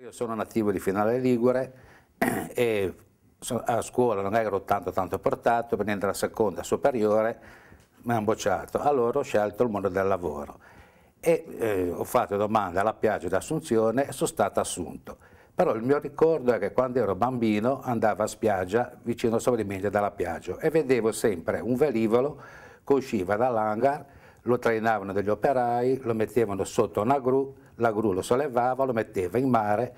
Io sono nativo di Finale Ligure e a scuola non ero tanto tanto portato, venendo alla seconda superiore mi hanno bocciato, allora ho scelto il mondo del lavoro e eh, ho fatto domanda alla piaggio di Assunzione e sono stato assunto. Però il mio ricordo è che quando ero bambino andavo a spiaggia vicino a Sovrimento della Piaggio e vedevo sempre un velivolo che usciva dall'hangar lo trainavano degli operai, lo mettevano sotto una gru, la gru lo sollevava, lo metteva in mare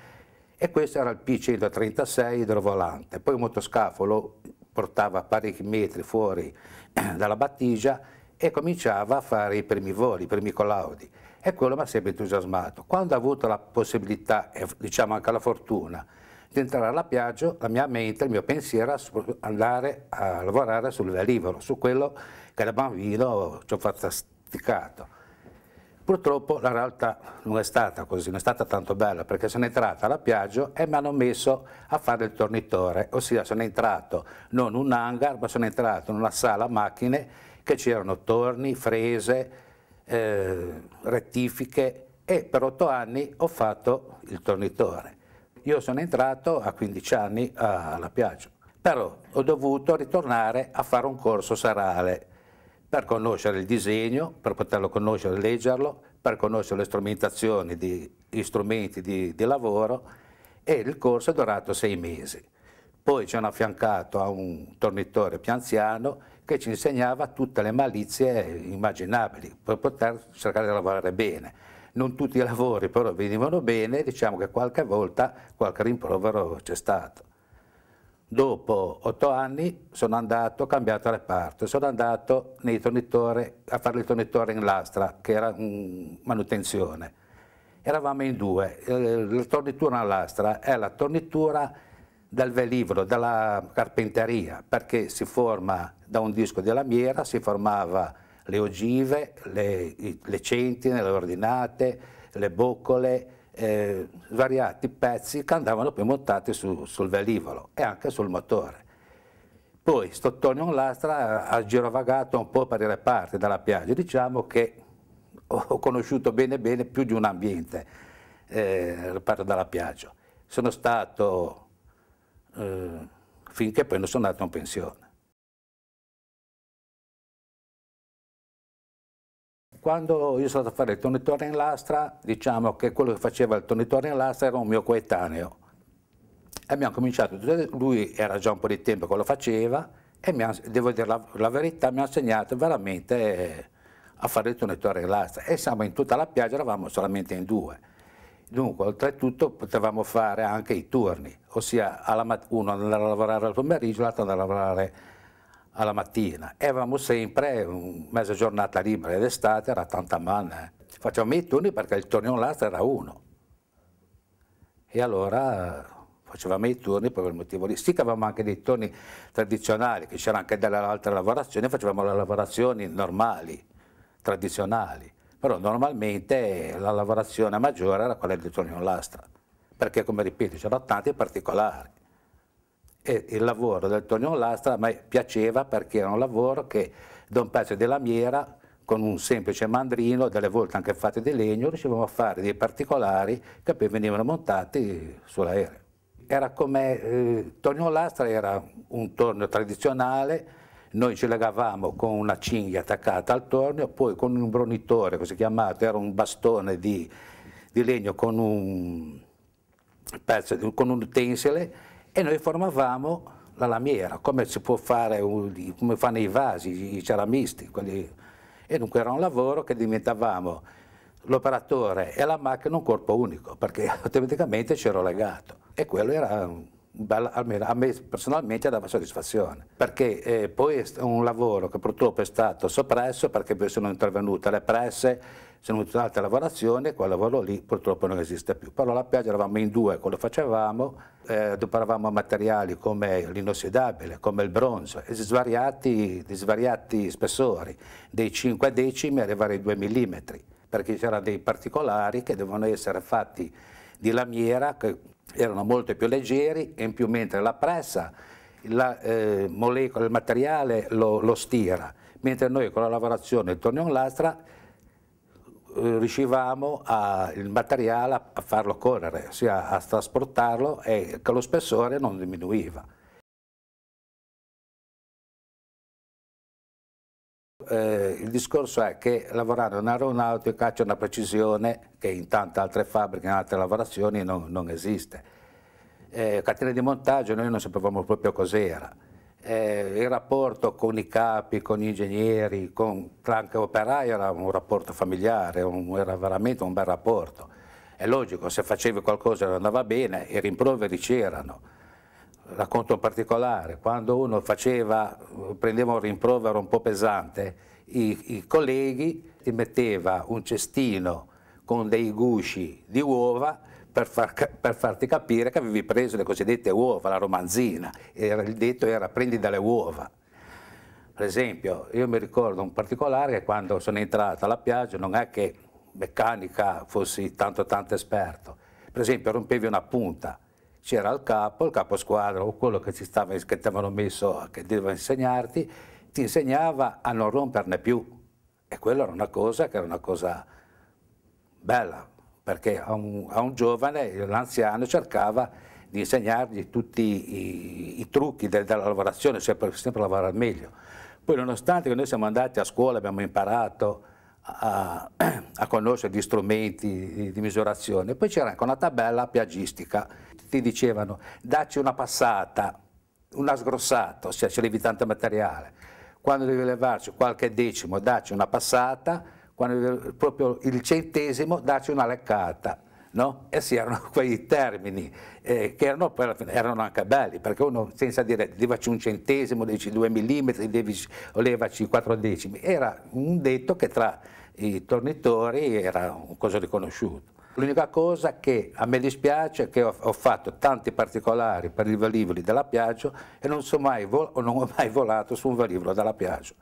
e questo era il P-136 idrovolante. Poi un motoscafo lo portava parecchi metri fuori dalla battigia e cominciava a fare i primi voli, i primi collaudi e quello mi ha sempre entusiasmato. Quando ho avuto la possibilità e diciamo anche la fortuna di entrare alla piaggia, la mia mente, il mio pensiero era andare a lavorare sul velivolo, su quello che da bambino ci ho fatto dimenticato. Purtroppo la realtà non è stata così, non è stata tanto bella perché sono entrata alla Piaggio e mi hanno messo a fare il tornitore, ossia sono entrato non in un hangar ma sono entrato in una sala macchine che c'erano torni, frese, eh, rettifiche e per otto anni ho fatto il tornitore. Io sono entrato a 15 anni alla Piaggio, però ho dovuto ritornare a fare un corso serale per conoscere il disegno, per poterlo conoscere e leggerlo, per conoscere le strumentazioni, di, gli strumenti di, di lavoro e il corso è durato sei mesi. Poi ci hanno affiancato a un tornitore più anziano che ci insegnava tutte le malizie immaginabili per poter cercare di lavorare bene. Non tutti i lavori però venivano bene, diciamo che qualche volta qualche rimprovero c'è stato. Dopo otto anni sono andato, ho cambiato reparto, sono andato a fare il tornitore in lastra, che era mh, manutenzione. Eravamo in due, eh, la tornitura in lastra è la tornitura dal velivolo, dalla carpenteria, perché si forma da un disco di lamiera, si formava le ogive, le, le centine, le ordinate, le boccole, eh, svariati pezzi che andavano poi montati su, sul velivolo e anche sul motore. Poi Stottonio Lastra ha girovagato un po' per le reparti dalla piaggia, diciamo che ho conosciuto bene bene più di un ambiente, eh, reparto dalla piaggia. Sono stato eh, finché poi non sono andato in pensione. Quando io sono stato a fare il tornitore in lastra, diciamo che quello che faceva il tornitore in lastra era un mio coetaneo. E abbiamo cominciato, lui era già un po' di tempo che lo faceva e ha, devo dire la, la, verità, mi ha insegnato veramente a fare il tornitore in lastra. E siamo in tutta la piaggia, eravamo solamente in due. Dunque, oltretutto potevamo fare anche i turni, ossia uno andava a lavorare al pomeriggio, l'altro andava a lavorare alla mattina. Avevamo sempre mezza giornata libera d'estate, era tanta manna. Eh. Facevamo i turni perché il torneo lastra era uno. E allora facevamo i turni per quel motivo lì. Sì che avevamo anche dei turni tradizionali, che c'erano anche delle altre lavorazioni, facevamo le lavorazioni normali, tradizionali. Però normalmente la lavorazione maggiore era quella del torneo lastra, perché come ripeto c'erano tanti particolari. E il lavoro del Tognò Lastra a me piaceva perché era un lavoro che da un pezzo di lamiera con un semplice mandrino, delle volte anche fatte di legno, riuscivamo a fare dei particolari che poi venivano montati sull'aereo. Era come eh, Tornio Lastra era un tornio tradizionale, noi ci legavamo con una cinghia attaccata al tornio, poi con un bronitore, così chiamato, era un bastone di, di legno con un, pezzo, con un tensile e noi formavamo la lamiera, come si può fare, come fanno i vasi, i ceramisti, quelli... e dunque era un lavoro che diventavamo l'operatore e la macchina un corpo unico, perché automaticamente c'ero legato e quello era Almeno a me personalmente dava soddisfazione, perché eh, poi è un lavoro che purtroppo è stato soppresso perché sono intervenute le presse se non tutta un'altra lavorazione, quel lavoro lì purtroppo non esiste più. Però la pioggia eravamo in due, quello facevamo, eh, adoperavamo materiali come l'inossidabile, come il bronzo, di svariati, di svariati spessori, dai 5 decimi arrivare ai 2 mm, perché c'erano dei particolari che dovevano essere fatti di lamiera, che erano molto più leggeri, e in più mentre la pressa, la eh, molecola, il materiale lo, lo stira, mentre noi con la lavorazione il tornion lastra eh, riuscivamo a, il materiale a farlo correre, ossia a trasportarlo e che lo spessore non diminuiva. Eh, il discorso è che lavorando in aeronautica c'è una precisione che in tante altre fabbriche, in altre lavorazioni non, non esiste. Eh, catene di montaggio noi non sapevamo proprio cos'era eh, il rapporto con i capi, con gli ingegneri, con Clank Operai era un rapporto familiare, un, era veramente un bel rapporto. È logico, se facevi qualcosa e non andava bene, i rimproveri c'erano. Racconto un particolare, quando uno faceva, prendeva un rimprovero un po' pesante, i, i colleghi ti metteva un cestino con dei gusci di uova per, far, per, farti capire che avevi preso le cosiddette uova, la romanzina, era, il detto era prendi dalle uova. Per esempio, io mi ricordo un particolare che quando sono entrato alla piaggia non è che meccanica fossi tanto tanto esperto, per esempio rompevi una punta, c'era il capo, il capo squadra o quello che ti avevano messo, che doveva insegnarti, ti insegnava a non romperne più. E quella era una cosa che era una cosa bella, perché a un, a un giovane l'anziano cercava di insegnargli tutti i, i trucchi del, della lavorazione, sempre, sempre lavorare al meglio. Poi nonostante noi siamo andati a scuola, abbiamo imparato a, a conoscere gli strumenti di, di misurazione, poi c'era anche una tabella piagistica, ti dicevano dacci una passata, una sgrossata, ossia c'è lievitante materiale, quando devi levarci qualche decimo dacci una passata, quando proprio il centesimo darci una leccata. No? E sì, erano quei termini eh, che erano, erano, anche belli, perché uno senza dire levaci un centesimo, levaci due millimetri, levaci, levaci quattro decimi, era un detto che tra i tornitori era un cosa riconosciuto. L'unica cosa che a me dispiace è che ho, ho, fatto tanti particolari per i velivoli della Piaggio e non, so mai, non ho mai volato su un velivolo della Piaggio.